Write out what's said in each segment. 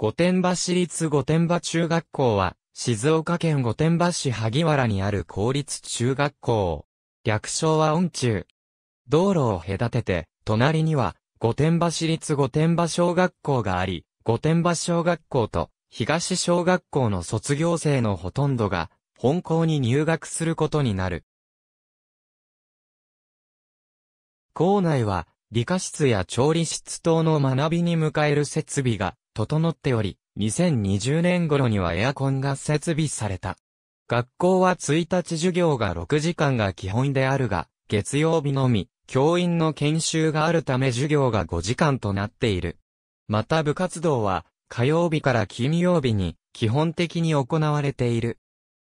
御殿場市立御殿場中学校は、静岡県御殿場市萩原にある公立中学校。略称は恩中。道路を隔てて、隣には、御殿場市立御殿場小学校があり、御殿場小学校と東小学校の卒業生のほとんどが、本校に入学することになる。校内は、理科室や調理室等の学びに迎える設備が整っており、2020年頃にはエアコンが設備された。学校は1日授業が6時間が基本であるが、月曜日のみ、教員の研修があるため授業が5時間となっている。また部活動は、火曜日から金曜日に、基本的に行われている。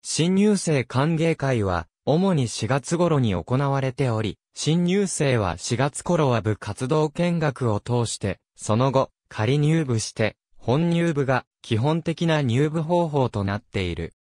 新入生歓迎会は、主に4月頃に行われており、新入生は4月頃は部活動見学を通して、その後、仮入部して、本入部が基本的な入部方法となっている。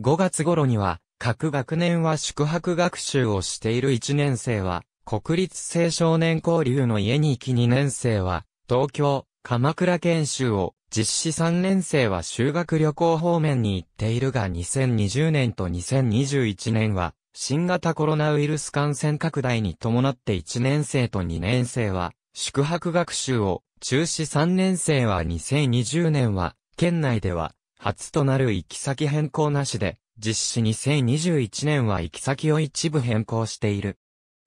5月頃には、各学年は宿泊学習をしている1年生は、国立青少年交流の家に行き2年生は、東京、鎌倉研修を、実施3年生は修学旅行方面に行っているが2020年と2021年は、新型コロナウイルス感染拡大に伴って1年生と2年生は、宿泊学習を中止3年生は2020年は、県内では、初となる行き先変更なしで、実施2021年は行き先を一部変更している。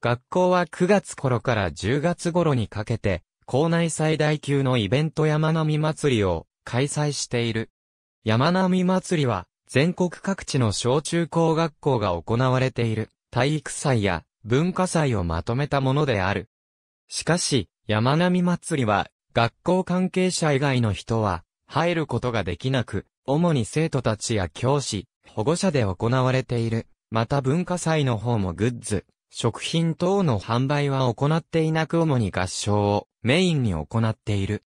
学校は9月頃から10月頃にかけて、校内最大級のイベント山並祭りを開催している。山並祭りは、全国各地の小中高学校が行われている体育祭や文化祭をまとめたものである。しかし、山並祭りは学校関係者以外の人は、入ることができなく、主に生徒たちや教師、保護者で行われている。また文化祭の方もグッズ、食品等の販売は行っていなく主に合唱をメインに行っている。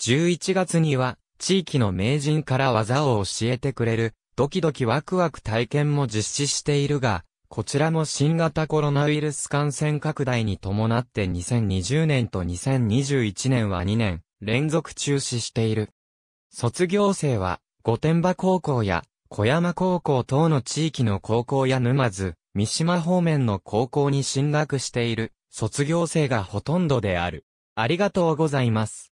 11月には地域の名人から技を教えてくれるドキドキワクワク体験も実施しているが、こちらも新型コロナウイルス感染拡大に伴って2020年と2021年は2年連続中止している。卒業生は御殿場高校や小山高校等の地域の高校や沼津、三島方面の高校に進学している卒業生がほとんどである。ありがとうございます。